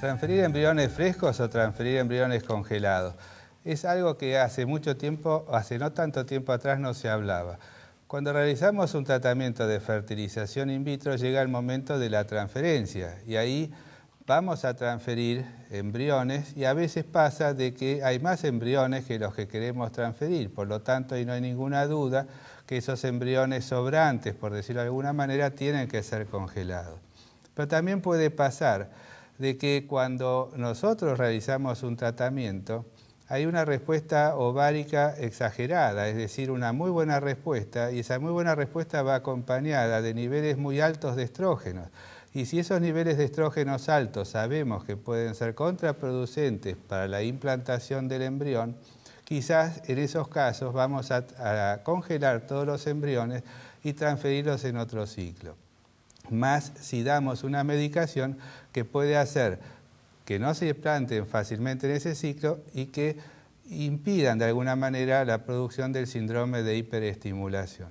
Transferir embriones frescos o transferir embriones congelados. Es algo que hace mucho tiempo, hace no tanto tiempo atrás no se hablaba. Cuando realizamos un tratamiento de fertilización in vitro llega el momento de la transferencia y ahí vamos a transferir embriones y a veces pasa de que hay más embriones que los que queremos transferir, por lo tanto y no hay ninguna duda que esos embriones sobrantes, por decirlo de alguna manera, tienen que ser congelados. Pero también puede pasar de que cuando nosotros realizamos un tratamiento, hay una respuesta ovárica exagerada, es decir, una muy buena respuesta, y esa muy buena respuesta va acompañada de niveles muy altos de estrógenos. Y si esos niveles de estrógenos altos sabemos que pueden ser contraproducentes para la implantación del embrión, quizás en esos casos vamos a, a congelar todos los embriones y transferirlos en otro ciclo más si damos una medicación que puede hacer que no se planten fácilmente en ese ciclo y que impidan de alguna manera la producción del síndrome de hiperestimulación.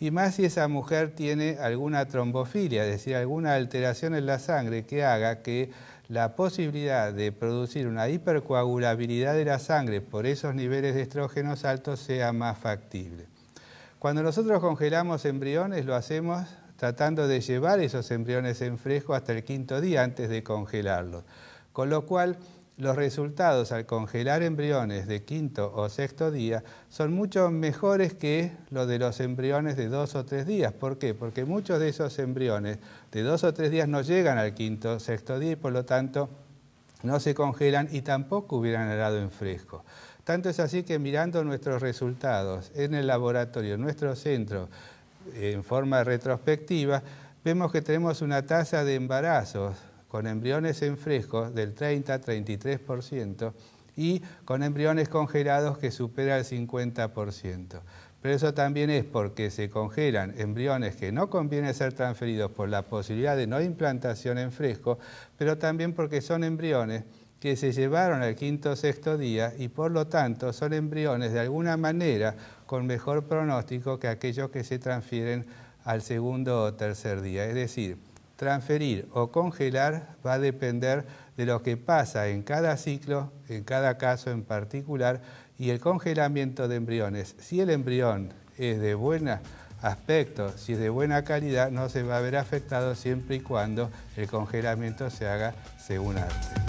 Y más si esa mujer tiene alguna trombofilia, es decir, alguna alteración en la sangre que haga que la posibilidad de producir una hipercoagulabilidad de la sangre por esos niveles de estrógenos altos sea más factible. Cuando nosotros congelamos embriones lo hacemos tratando de llevar esos embriones en fresco hasta el quinto día antes de congelarlos. Con lo cual, los resultados al congelar embriones de quinto o sexto día son mucho mejores que los de los embriones de dos o tres días. ¿Por qué? Porque muchos de esos embriones de dos o tres días no llegan al quinto o sexto día y por lo tanto no se congelan y tampoco hubieran helado en fresco. Tanto es así que mirando nuestros resultados en el laboratorio, en nuestro centro, en forma retrospectiva, vemos que tenemos una tasa de embarazos con embriones en fresco del 30-33% y con embriones congelados que supera el 50%. Pero eso también es porque se congelan embriones que no conviene ser transferidos por la posibilidad de no implantación en fresco, pero también porque son embriones que se llevaron al quinto o sexto día y por lo tanto son embriones de alguna manera con mejor pronóstico que aquellos que se transfieren al segundo o tercer día. Es decir, transferir o congelar va a depender de lo que pasa en cada ciclo, en cada caso en particular, y el congelamiento de embriones. Si el embrión es de buen aspecto, si es de buena calidad, no se va a ver afectado siempre y cuando el congelamiento se haga según arte.